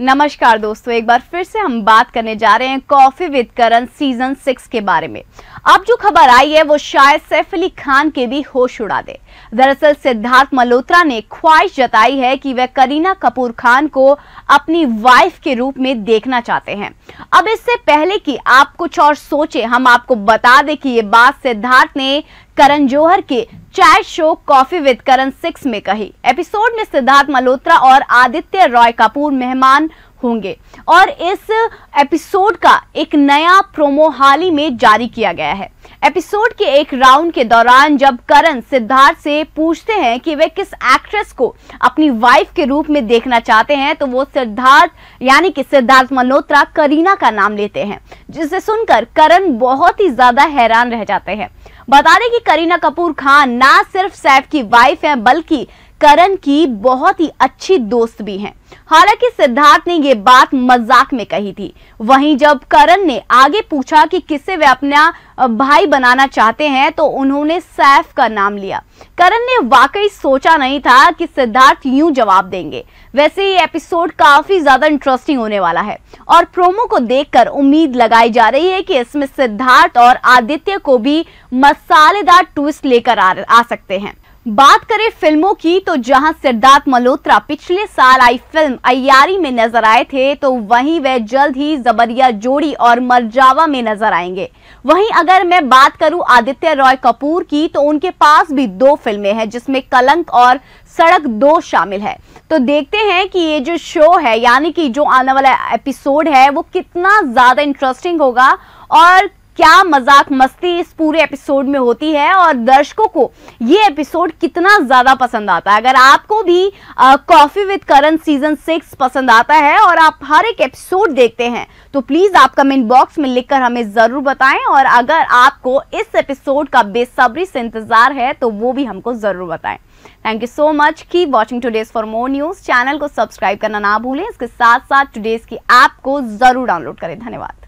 नमस्कार दोस्तों एक बार फिर से हम बात करने जा रहे हैं Coffee with Karan season six के बारे में अब जो खबर आई है वो शायद सैफ अली खान के भी होश उड़ा दे दरअसल सिद्धार्थ मल्होत्रा ने ख्वाहिश जताई है कि वह करीना कपूर खान को अपनी वाइफ के रूप में देखना चाहते हैं अब इससे पहले कि आप कुछ और सोचे हम आपको बता दें कि ये बात सिद्धार्थ ने करण जोहर के chat show Coffee with Karan six में कही एपिसोड में सिद्धार्थ मल्होत्रा और आदित्य रॉय कपूर मेहमान होंगे और इस एपिसोड का एक नया प्रोमो हाल ही में जारी किया गया है एपिसोड के एक राउंड के दौरान जब करण सिद्धार्थ से पूछते हैं कि वे किस एक्ट्रेस को अपनी वाइफ के रूप में देखना चाहते हैं तो वो सिद्धार्थ यानी कि सिद्धार्थ मल्होत्रा करीना का नाम लेते हैं जिसे सुनकर करण बहुत ही ज्यादा हैरान रह जाते हैं बता दें कि करीना कपूर खान ना सिर्फ सैफ की वाइफ हैं बल्कि करण की बहुत ही अच्छी दोस्त भी हैं हालांकि सिद्धार्थ ने ये बात मजाक में कही थी वहीं जब करण ने आगे पूछा कि किससे वे अपना भाई बनाना चाहते हैं तो उन्होंने सैफ का नाम लिया करण ने वाकई सोचा नहीं था कि सिद्धार्थ यूं जवाब देंगे वैसे ये एपिसोड काफी ज्यादा इंटरेस्टिंग होने वाला है और प्रोमो को देखकर उम्मीद लगाई जा रही है कि इसमें सिद्धार्थ और आदित्य को भी मसालेदार ट्विस्ट लेकर आ, आ सकते हैं बात करें फिल्मों की तो जहां सिद्धार्थ मल्होत्रा पिछले साल आई फिल्म अयारी में नजर आए थे तो वहीं वे जल्द ही जबरिया जोड़ी और मरजावा में नजर आएंगे वहीं अगर मैं बात करूं आदित्य रॉय कपूर की तो उनके पास भी दो फिल्में हैं जिसमें कलंक और सड़क दो शामिल है तो देखते हैं कि ये जो शो है यानी कि जो आने वाला एपिसोड है वो कितना ज़्यादा इंटरेस्टिंग होगा और क्या मजाक मस्ती इस पूरे एपिसोड में होती है और दर्शकों को ये एपिसोड कितना ज़्यादा पसंद आता है अगर आपको भी Coffee with Karan season six पसंद आता है और आप हर एक एपिसोड देखते हैं तो प्लीज़ आप कमेंट बॉक्स में लिखकर हमें ज़रूर बताएं और अगर आपको इस एपिसोड का बेसब्री से इंतज़ार है तो वो भी हमको ज़रूर बताएं थैंक यू सो मच की watching today's for more news channel को सब्सक्राइब करना ना भूलें इसके साथ साथ टूडेज़ की ऐप को ज़रूर डाउनलोड करें धन्यवाद